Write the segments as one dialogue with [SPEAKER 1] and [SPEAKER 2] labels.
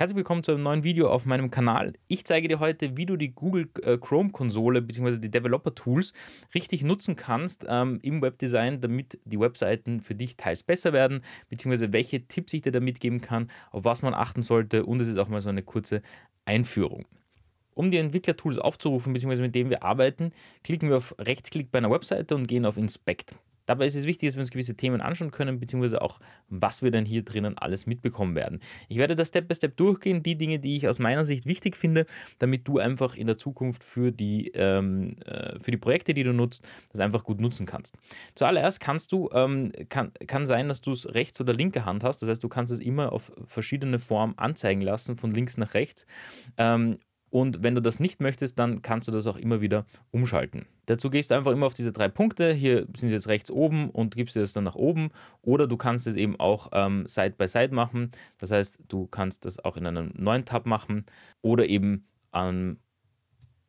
[SPEAKER 1] Herzlich willkommen zu einem neuen Video auf meinem Kanal. Ich zeige dir heute, wie du die Google äh, Chrome Konsole bzw. die Developer Tools richtig nutzen kannst ähm, im Webdesign, damit die Webseiten für dich teils besser werden, bzw. welche Tipps ich dir da mitgeben kann, auf was man achten sollte und es ist auch mal so eine kurze Einführung. Um die Entwicklertools aufzurufen bzw. mit denen wir arbeiten, klicken wir auf Rechtsklick bei einer Webseite und gehen auf Inspect. Dabei ist es wichtig, dass wir uns gewisse Themen anschauen können, beziehungsweise auch, was wir denn hier drinnen alles mitbekommen werden. Ich werde das Step by Step durchgehen, die Dinge, die ich aus meiner Sicht wichtig finde, damit du einfach in der Zukunft für die, ähm, äh, für die Projekte, die du nutzt, das einfach gut nutzen kannst. Zuallererst kannst du, ähm, kann, kann sein, dass du es rechts oder linke Hand hast, das heißt, du kannst es immer auf verschiedene Formen anzeigen lassen, von links nach rechts. Ähm, und wenn du das nicht möchtest, dann kannst du das auch immer wieder umschalten. Dazu gehst du einfach immer auf diese drei Punkte. Hier sind sie jetzt rechts oben und gibst dir das dann nach oben. Oder du kannst es eben auch ähm, Side by Side machen. Das heißt, du kannst das auch in einem neuen Tab machen oder eben an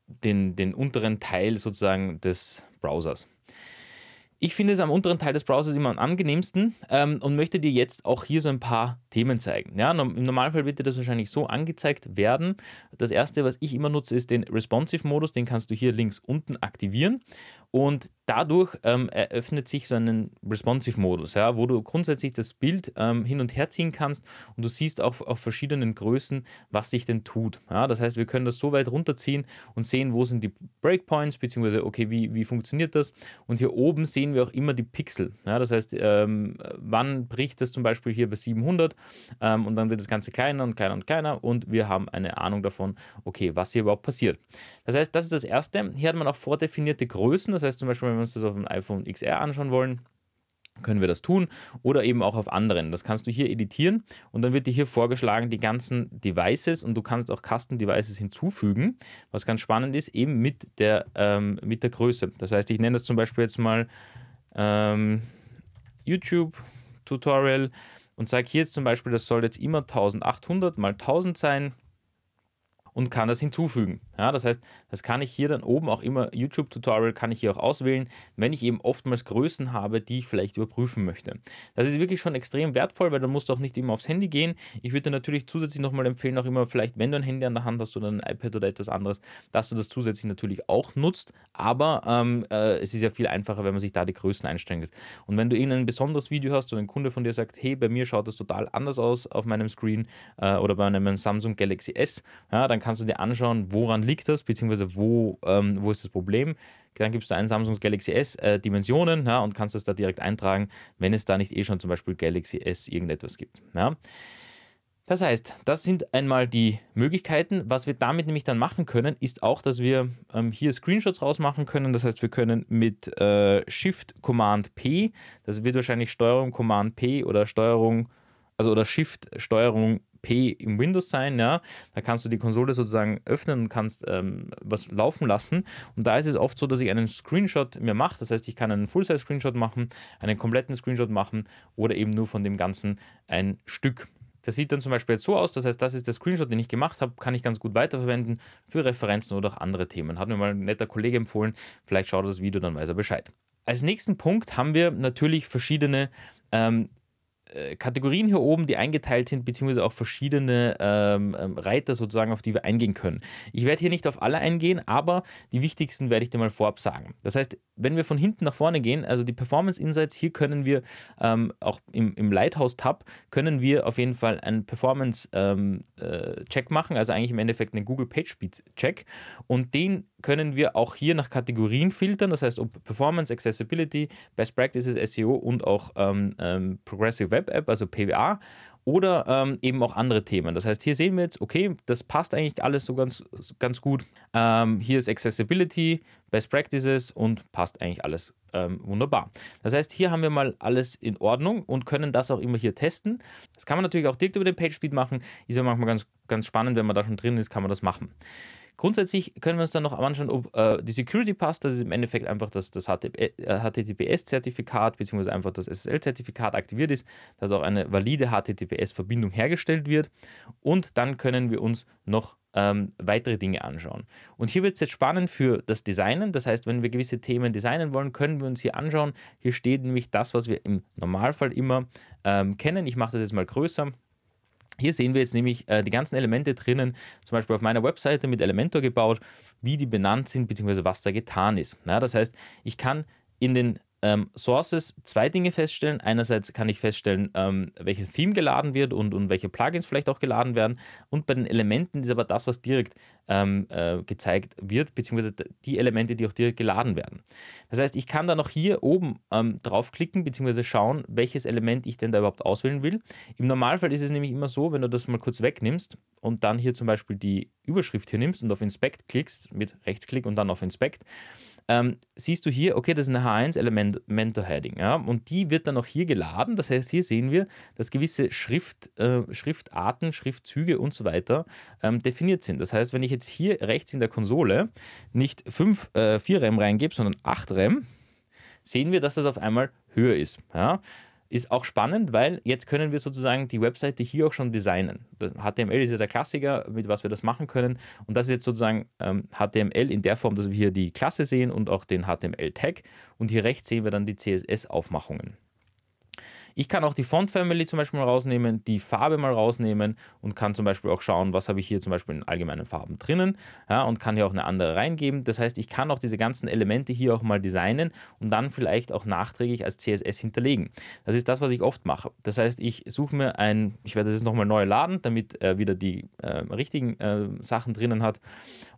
[SPEAKER 1] den, den unteren Teil sozusagen des Browsers. Ich finde es am unteren Teil des Browsers immer am angenehmsten ähm, und möchte dir jetzt auch hier so ein paar Themen zeigen. Ja, Im Normalfall wird dir das wahrscheinlich so angezeigt werden. Das erste, was ich immer nutze, ist den Responsive-Modus. Den kannst du hier links unten aktivieren und dadurch ähm, eröffnet sich so einen Responsive-Modus, ja, wo du grundsätzlich das Bild ähm, hin und her ziehen kannst und du siehst auch auf verschiedenen Größen, was sich denn tut. Ja, das heißt, wir können das so weit runterziehen und sehen, wo sind die Breakpoints, beziehungsweise okay, wie, wie funktioniert das? Und hier oben sehen sehen wir auch immer die Pixel. Ja, das heißt, ähm, wann bricht das zum Beispiel hier bei 700 ähm, und dann wird das Ganze kleiner und kleiner und kleiner und wir haben eine Ahnung davon, okay, was hier überhaupt passiert. Das heißt, das ist das Erste. Hier hat man auch vordefinierte Größen. Das heißt zum Beispiel, wenn wir uns das auf dem iPhone XR anschauen wollen, können wir das tun oder eben auch auf anderen. Das kannst du hier editieren und dann wird dir hier vorgeschlagen die ganzen Devices und du kannst auch Custom Devices hinzufügen, was ganz spannend ist, eben mit der, ähm, mit der Größe. Das heißt, ich nenne das zum Beispiel jetzt mal ähm, YouTube-Tutorial und sage hier jetzt zum Beispiel, das soll jetzt immer 1800 mal 1000 sein und kann das hinzufügen. Ja, das heißt, das kann ich hier dann oben auch immer, YouTube-Tutorial kann ich hier auch auswählen, wenn ich eben oftmals Größen habe, die ich vielleicht überprüfen möchte. Das ist wirklich schon extrem wertvoll, weil dann musst du auch nicht immer aufs Handy gehen. Ich würde dir natürlich zusätzlich nochmal empfehlen, auch immer vielleicht, wenn du ein Handy an der Hand hast oder ein iPad oder etwas anderes, dass du das zusätzlich natürlich auch nutzt, aber ähm, äh, es ist ja viel einfacher, wenn man sich da die Größen einstellen kann. Und wenn du irgendein besonderes Video hast und ein Kunde von dir sagt, hey, bei mir schaut das total anders aus auf meinem Screen äh, oder bei einem Samsung Galaxy S, ja, dann kannst du dir anschauen, woran liegt das, beziehungsweise wo, ähm, wo ist das Problem. Dann gibst du ein Samsung Galaxy S äh, Dimensionen ja, und kannst das da direkt eintragen, wenn es da nicht eh schon zum Beispiel Galaxy S irgendetwas gibt. Ja. Das heißt, das sind einmal die Möglichkeiten. Was wir damit nämlich dann machen können, ist auch, dass wir ähm, hier Screenshots rausmachen können. Das heißt, wir können mit äh, Shift Command P, das wird wahrscheinlich Steuerung Command P oder Steuerung, also oder Shift Steuerung P im Windows sein, ja. Da kannst du die Konsole sozusagen öffnen und kannst ähm, was laufen lassen. Und da ist es oft so, dass ich einen Screenshot mir mache. Das heißt, ich kann einen Full-Size-Screenshot machen, einen kompletten Screenshot machen oder eben nur von dem Ganzen ein Stück. Das sieht dann zum Beispiel jetzt so aus, das heißt, das ist der Screenshot, den ich gemacht habe, kann ich ganz gut weiterverwenden für Referenzen oder auch andere Themen. Hat mir mal ein netter Kollege empfohlen, vielleicht schaut er das Video, dann weiß er Bescheid. Als nächsten Punkt haben wir natürlich verschiedene ähm, äh, Kategorien hier oben, die eingeteilt sind, beziehungsweise auch verschiedene ähm, ähm, Reiter sozusagen, auf die wir eingehen können. Ich werde hier nicht auf alle eingehen, aber die wichtigsten werde ich dir mal vorab sagen. Das heißt, wenn wir von hinten nach vorne gehen, also die Performance Insights, hier können wir ähm, auch im, im Lighthouse-Tab, können wir auf jeden Fall einen Performance-Check ähm, äh, machen, also eigentlich im Endeffekt einen Google Page Speed-Check und den können wir auch hier nach Kategorien filtern, das heißt, ob Performance, Accessibility, Best Practices, SEO und auch ähm, ähm, Progressive Web App, also PWA oder ähm, eben auch andere Themen. Das heißt, hier sehen wir jetzt, okay, das passt eigentlich alles so ganz, ganz gut. Ähm, hier ist Accessibility, Best Practices und passt eigentlich alles ähm, wunderbar. Das heißt, hier haben wir mal alles in Ordnung und können das auch immer hier testen. Das kann man natürlich auch direkt über den PageSpeed machen. Ist ja manchmal ganz, ganz spannend, wenn man da schon drin ist, kann man das machen. Grundsätzlich können wir uns dann noch anschauen, ob äh, die Security Pass, das ist im Endeffekt einfach das, das HTTPS-Zertifikat äh, bzw. einfach das SSL-Zertifikat aktiviert ist, dass auch eine valide HTTPS-Verbindung hergestellt wird. Und dann können wir uns noch ähm, weitere Dinge anschauen. Und hier wird es jetzt spannend für das Designen. Das heißt, wenn wir gewisse Themen designen wollen, können wir uns hier anschauen. Hier steht nämlich das, was wir im Normalfall immer ähm, kennen. Ich mache das jetzt mal größer. Hier sehen wir jetzt nämlich äh, die ganzen Elemente drinnen, zum Beispiel auf meiner Webseite mit Elementor gebaut, wie die benannt sind beziehungsweise was da getan ist. Ja, das heißt, ich kann in den ähm, Sources zwei Dinge feststellen. Einerseits kann ich feststellen, ähm, welches Theme geladen wird und, und welche Plugins vielleicht auch geladen werden. Und bei den Elementen ist aber das, was direkt ähm, äh, gezeigt wird, beziehungsweise die Elemente, die auch direkt geladen werden. Das heißt, ich kann dann auch hier oben ähm, draufklicken, beziehungsweise schauen, welches Element ich denn da überhaupt auswählen will. Im Normalfall ist es nämlich immer so, wenn du das mal kurz wegnimmst, und dann hier zum Beispiel die Überschrift hier nimmst und auf Inspect klickst, mit Rechtsklick und dann auf Inspect, ähm, siehst du hier, okay, das ist eine H1 Element Mentor Heading. Ja? Und die wird dann auch hier geladen. Das heißt, hier sehen wir, dass gewisse Schrift, äh, Schriftarten, Schriftzüge und so weiter ähm, definiert sind. Das heißt, wenn ich jetzt hier rechts in der Konsole nicht 5, äh, 4 Rem reingebe, sondern 8 Rem, sehen wir, dass das auf einmal höher ist. Ja? ist auch spannend, weil jetzt können wir sozusagen die Webseite hier auch schon designen. HTML ist ja der Klassiker, mit was wir das machen können. Und das ist jetzt sozusagen ähm, HTML in der Form, dass wir hier die Klasse sehen und auch den HTML-Tag. Und hier rechts sehen wir dann die CSS-Aufmachungen. Ich kann auch die Font Family zum Beispiel mal rausnehmen, die Farbe mal rausnehmen und kann zum Beispiel auch schauen, was habe ich hier zum Beispiel in allgemeinen Farben drinnen ja, und kann hier auch eine andere reingeben. Das heißt, ich kann auch diese ganzen Elemente hier auch mal designen und dann vielleicht auch nachträglich als CSS hinterlegen. Das ist das, was ich oft mache. Das heißt, ich suche mir ein, ich werde das jetzt nochmal neu laden, damit er wieder die äh, richtigen äh, Sachen drinnen hat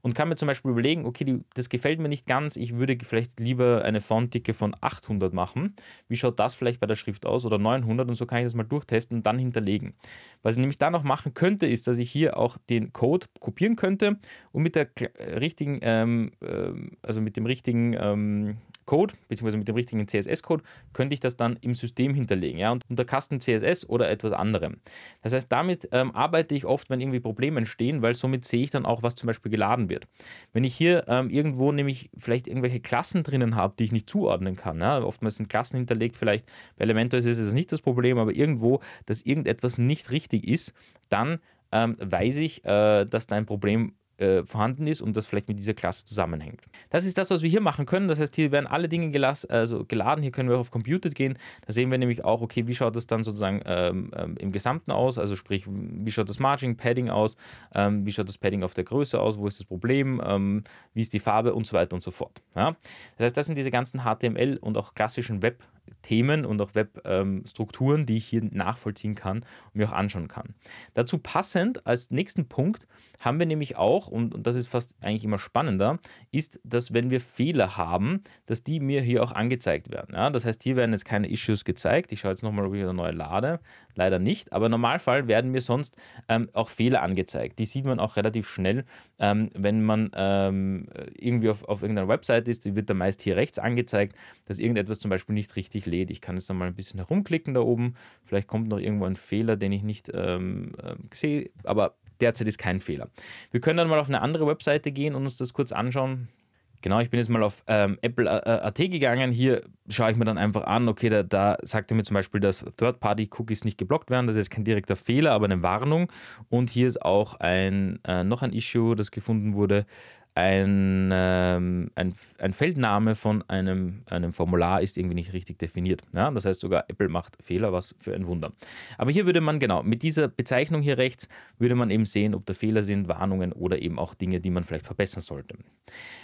[SPEAKER 1] und kann mir zum Beispiel überlegen, okay, die, das gefällt mir nicht ganz, ich würde vielleicht lieber eine Fontdicke von 800 machen. Wie schaut das vielleicht bei der Schrift aus oder 900 und so kann ich das mal durchtesten und dann hinterlegen. Was ich nämlich da noch machen könnte, ist, dass ich hier auch den Code kopieren könnte und mit der äh, richtigen, ähm, ähm, also mit dem richtigen ähm, Code, beziehungsweise mit dem richtigen CSS-Code, könnte ich das dann im System hinterlegen, ja, und unter Custom CSS oder etwas anderem. Das heißt, damit ähm, arbeite ich oft, wenn irgendwie Probleme entstehen, weil somit sehe ich dann auch, was zum Beispiel geladen wird. Wenn ich hier ähm, irgendwo nämlich vielleicht irgendwelche Klassen drinnen habe, die ich nicht zuordnen kann, ja, oftmals sind Klassen hinterlegt, vielleicht bei Elementos ist es nicht das Problem, aber irgendwo, dass irgendetwas nicht richtig ist, dann ähm, weiß ich, äh, dass da ein Problem äh, vorhanden ist und das vielleicht mit dieser Klasse zusammenhängt. Das ist das, was wir hier machen können. Das heißt, hier werden alle Dinge also geladen. Hier können wir auf Computed gehen. Da sehen wir nämlich auch, okay, wie schaut das dann sozusagen ähm, ähm, im Gesamten aus? Also sprich, wie schaut das Marging Padding aus? Ähm, wie schaut das Padding auf der Größe aus? Wo ist das Problem? Ähm, wie ist die Farbe und so weiter und so fort. Ja? Das heißt, das sind diese ganzen HTML und auch klassischen Web- Themen und auch Webstrukturen, ähm, die ich hier nachvollziehen kann und mir auch anschauen kann. Dazu passend als nächsten Punkt haben wir nämlich auch, und, und das ist fast eigentlich immer spannender, ist, dass wenn wir Fehler haben, dass die mir hier auch angezeigt werden. Ja? Das heißt, hier werden jetzt keine Issues gezeigt. Ich schaue jetzt nochmal, ob ich eine neue lade. Leider nicht, aber im Normalfall werden mir sonst ähm, auch Fehler angezeigt. Die sieht man auch relativ schnell, ähm, wenn man ähm, irgendwie auf, auf irgendeiner Website ist, die wird dann meist hier rechts angezeigt, dass irgendetwas zum Beispiel nicht richtig richtig lädt. Ich kann jetzt nochmal ein bisschen herumklicken da oben. Vielleicht kommt noch irgendwo ein Fehler, den ich nicht ähm, äh, sehe, aber derzeit ist kein Fehler. Wir können dann mal auf eine andere Webseite gehen und uns das kurz anschauen. Genau, ich bin jetzt mal auf ähm, Apple.at äh, äh gegangen. Hier schaue ich mir dann einfach an, okay, da, da sagt er mir zum Beispiel, dass Third-Party-Cookies nicht geblockt werden. Das ist jetzt kein direkter Fehler, aber eine Warnung. Und hier ist auch ein, äh, noch ein Issue, das gefunden wurde ein, ähm, ein, ein, Feldname von einem, einem Formular ist irgendwie nicht richtig definiert. Ja? Das heißt sogar Apple macht Fehler, was für ein Wunder. Aber hier würde man genau mit dieser Bezeichnung hier rechts würde man eben sehen, ob da Fehler sind, Warnungen oder eben auch Dinge, die man vielleicht verbessern sollte.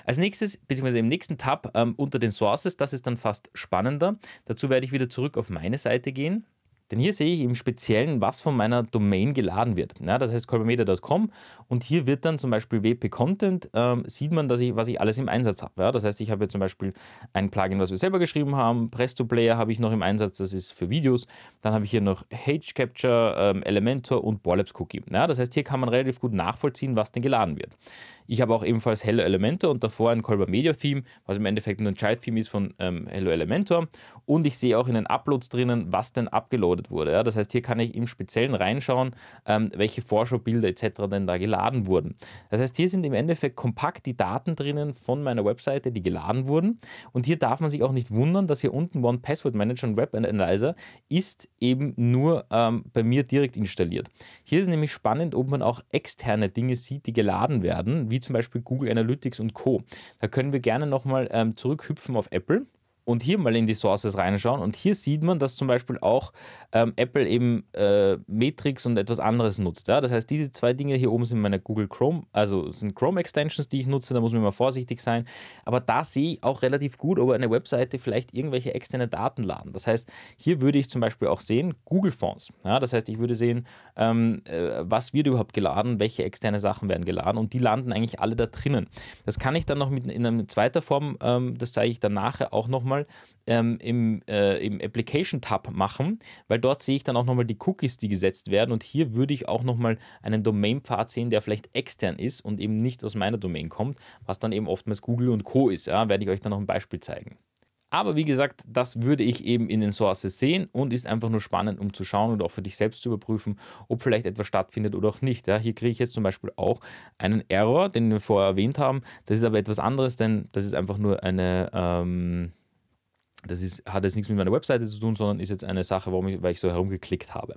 [SPEAKER 1] Als nächstes, beziehungsweise im nächsten Tab ähm, unter den Sources, das ist dann fast spannender. Dazu werde ich wieder zurück auf meine Seite gehen denn hier sehe ich im Speziellen, was von meiner Domain geladen wird. Ja, das heißt kolbermedia.com und hier wird dann zum Beispiel WP Content, ähm, sieht man, dass ich, was ich alles im Einsatz habe. Ja, das heißt, ich habe jetzt zum Beispiel ein Plugin, was wir selber geschrieben haben, Presto Player habe ich noch im Einsatz, das ist für Videos. Dann habe ich hier noch Hage Capture, ähm, Elementor und Borlabs Cookie. Ja, das heißt, hier kann man relativ gut nachvollziehen, was denn geladen wird. Ich habe auch ebenfalls Hello Elementor und davor ein Colber Media Theme, was im Endeffekt nur ein Child Theme ist von ähm, Hello Elementor. Und ich sehe auch in den Uploads drinnen, was denn abgeloadet geuploadet wurde. Ja? Das heißt, hier kann ich im Speziellen reinschauen, ähm, welche Vorschaubilder etc. denn da geladen wurden. Das heißt, hier sind im Endeffekt kompakt die Daten drinnen von meiner Webseite, die geladen wurden. Und hier darf man sich auch nicht wundern, dass hier unten One Password Manager und Web Analyzer ist eben nur ähm, bei mir direkt installiert. Hier ist nämlich spannend, ob man auch externe Dinge sieht, die geladen werden, wie zum Beispiel Google Analytics und Co. Da können wir gerne nochmal ähm, zurückhüpfen auf Apple und hier mal in die Sources reinschauen. Und hier sieht man, dass zum Beispiel auch ähm, Apple eben äh, Matrix und etwas anderes nutzt. Ja? Das heißt, diese zwei Dinge hier oben sind meine Google Chrome, also sind Chrome-Extensions, die ich nutze. Da muss man immer vorsichtig sein. Aber da sehe ich auch relativ gut, ob eine Webseite vielleicht irgendwelche externe Daten laden. Das heißt, hier würde ich zum Beispiel auch sehen, Google-Fonds. Ja? Das heißt, ich würde sehen, ähm, äh, was wird überhaupt geladen, welche externe Sachen werden geladen und die landen eigentlich alle da drinnen. Das kann ich dann noch mit, in einer zweiten Form, ähm, das zeige ich dann nachher auch nochmal nochmal ähm, im, äh, im Application-Tab machen, weil dort sehe ich dann auch nochmal die Cookies, die gesetzt werden. Und hier würde ich auch nochmal einen Domain-Pfad sehen, der vielleicht extern ist und eben nicht aus meiner Domain kommt, was dann eben oftmals Google und Co. ist. Ja? Werde ich euch dann noch ein Beispiel zeigen. Aber wie gesagt, das würde ich eben in den Sources sehen und ist einfach nur spannend, um zu schauen und auch für dich selbst zu überprüfen, ob vielleicht etwas stattfindet oder auch nicht. Ja, hier kriege ich jetzt zum Beispiel auch einen Error, den wir vorher erwähnt haben. Das ist aber etwas anderes, denn das ist einfach nur eine, ähm, das ist, hat jetzt nichts mit meiner Webseite zu tun, sondern ist jetzt eine Sache, warum ich, weil ich so herumgeklickt habe.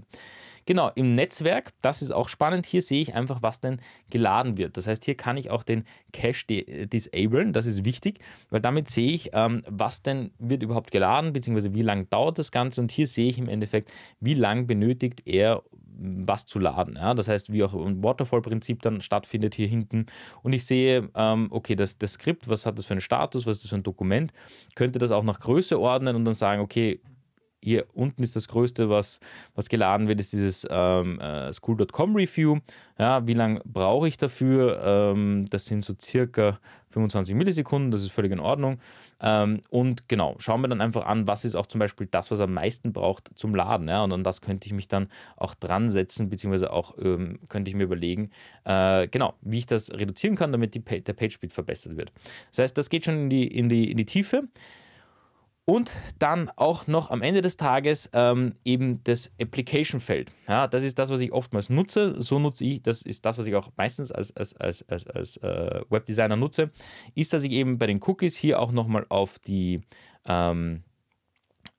[SPEAKER 1] Genau, im Netzwerk, das ist auch spannend, hier sehe ich einfach, was denn geladen wird. Das heißt, hier kann ich auch den Cache disablen, das ist wichtig, weil damit sehe ich, ähm, was denn wird überhaupt geladen, beziehungsweise wie lange dauert das Ganze und hier sehe ich im Endeffekt, wie lange benötigt er was zu laden. Ja? Das heißt, wie auch ein Waterfall-Prinzip dann stattfindet hier hinten. Und ich sehe, ähm, okay, das, das Skript, was hat das für einen Status, was ist das für ein Dokument, könnte das auch nach Größe ordnen und dann sagen, okay, hier unten ist das Größte, was, was geladen wird, ist dieses ähm, äh, School.com Review. Ja, wie lange brauche ich dafür? Ähm, das sind so circa 25 Millisekunden, das ist völlig in Ordnung. Ähm, und genau, schauen wir dann einfach an, was ist auch zum Beispiel das, was am meisten braucht zum Laden. Ja? Und an das könnte ich mich dann auch dran setzen, beziehungsweise auch ähm, könnte ich mir überlegen, äh, genau, wie ich das reduzieren kann, damit die, der Page Speed verbessert wird. Das heißt, das geht schon in die, in die, in die Tiefe. Und dann auch noch am Ende des Tages ähm, eben das Application-Feld. Ja, das ist das, was ich oftmals nutze. So nutze ich, das ist das, was ich auch meistens als, als, als, als, als äh, Webdesigner nutze, ist, dass ich eben bei den Cookies hier auch nochmal auf die ähm,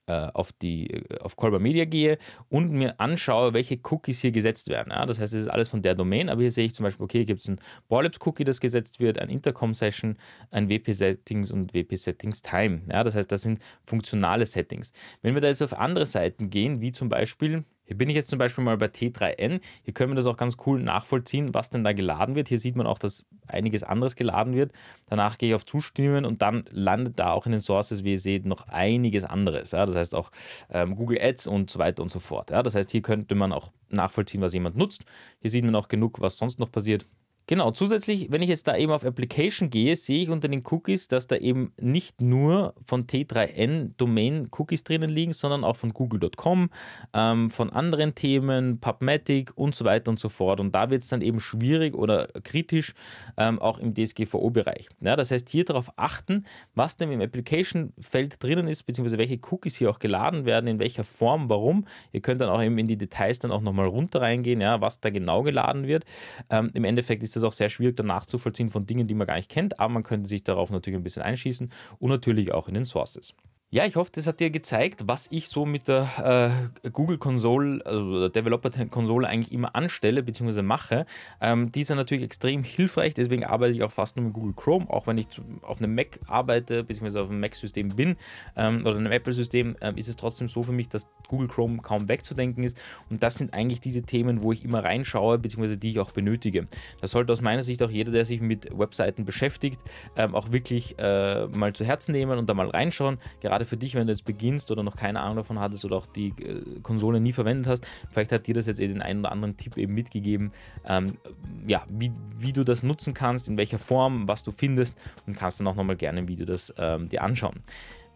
[SPEAKER 1] äh, auf, die, äh, auf Kolber Media gehe und mir anschaue, welche Cookies hier gesetzt werden. Ja, das heißt, es ist alles von der Domain, aber hier sehe ich zum Beispiel, okay, gibt es ein Borlabs-Cookie, das gesetzt wird, ein Intercom-Session, ein WP-Settings und WP-Settings-Time. Ja, das heißt, das sind funktionale Settings. Wenn wir da jetzt auf andere Seiten gehen, wie zum Beispiel hier bin ich jetzt zum Beispiel mal bei T3N. Hier können wir das auch ganz cool nachvollziehen, was denn da geladen wird. Hier sieht man auch, dass einiges anderes geladen wird. Danach gehe ich auf Zustimmen und dann landet da auch in den Sources, wie ihr seht, noch einiges anderes. Ja, das heißt auch ähm, Google Ads und so weiter und so fort. Ja, das heißt, hier könnte man auch nachvollziehen, was jemand nutzt. Hier sieht man auch genug, was sonst noch passiert. Genau, zusätzlich, wenn ich jetzt da eben auf Application gehe, sehe ich unter den Cookies, dass da eben nicht nur von T3N Domain Cookies drinnen liegen, sondern auch von google.com, ähm, von anderen Themen, Pubmatic und so weiter und so fort. Und da wird es dann eben schwierig oder kritisch, ähm, auch im DSGVO-Bereich. Ja, das heißt, hier darauf achten, was denn im Application-Feld drinnen ist, beziehungsweise welche Cookies hier auch geladen werden, in welcher Form, warum. Ihr könnt dann auch eben in die Details dann auch nochmal runter reingehen, ja, was da genau geladen wird. Ähm, Im Endeffekt ist ist das auch sehr schwierig, dann nachzuvollziehen von Dingen, die man gar nicht kennt, aber man könnte sich darauf natürlich ein bisschen einschießen und natürlich auch in den Sources. Ja, ich hoffe, das hat dir gezeigt, was ich so mit der äh, Google Konsole, also der Developer Konsole eigentlich immer anstelle bzw. mache. Ähm, die sind natürlich extrem hilfreich, deswegen arbeite ich auch fast nur mit Google Chrome, auch wenn ich auf einem Mac arbeite bzw. auf einem Mac-System bin ähm, oder einem Apple-System, äh, ist es trotzdem so für mich, dass Google Chrome kaum wegzudenken ist. Und das sind eigentlich diese Themen, wo ich immer reinschaue bzw. die ich auch benötige. Das sollte aus meiner Sicht auch jeder, der sich mit Webseiten beschäftigt, ähm, auch wirklich äh, mal zu Herzen nehmen und da mal reinschauen. Gerade gerade für dich, wenn du jetzt beginnst oder noch keine Ahnung davon hattest oder auch die äh, Konsole nie verwendet hast, vielleicht hat dir das jetzt eh den einen oder anderen Tipp eben mitgegeben, ähm, ja, wie, wie du das nutzen kannst, in welcher Form, was du findest und kannst dann auch nochmal gerne im Video das ähm, dir anschauen.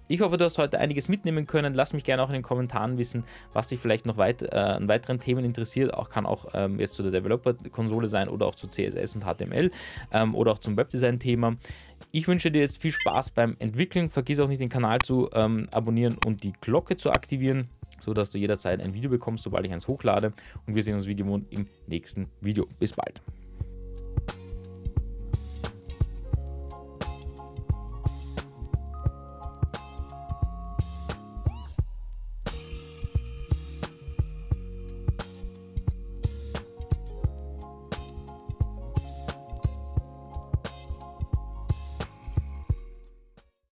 [SPEAKER 1] Ich hoffe, du hast heute einiges mitnehmen können. Lass mich gerne auch in den Kommentaren wissen, was dich vielleicht noch weit, äh, an weiteren Themen interessiert. Auch kann auch ähm, jetzt zu der Developer-Konsole sein oder auch zu CSS und HTML ähm, oder auch zum Webdesign-Thema. Ich wünsche dir jetzt viel Spaß beim Entwickeln. Vergiss auch nicht, den Kanal zu ähm, abonnieren und die Glocke zu aktivieren, sodass du jederzeit ein Video bekommst, sobald ich eins hochlade. Und wir sehen uns wie gewohnt im nächsten Video. Bis bald.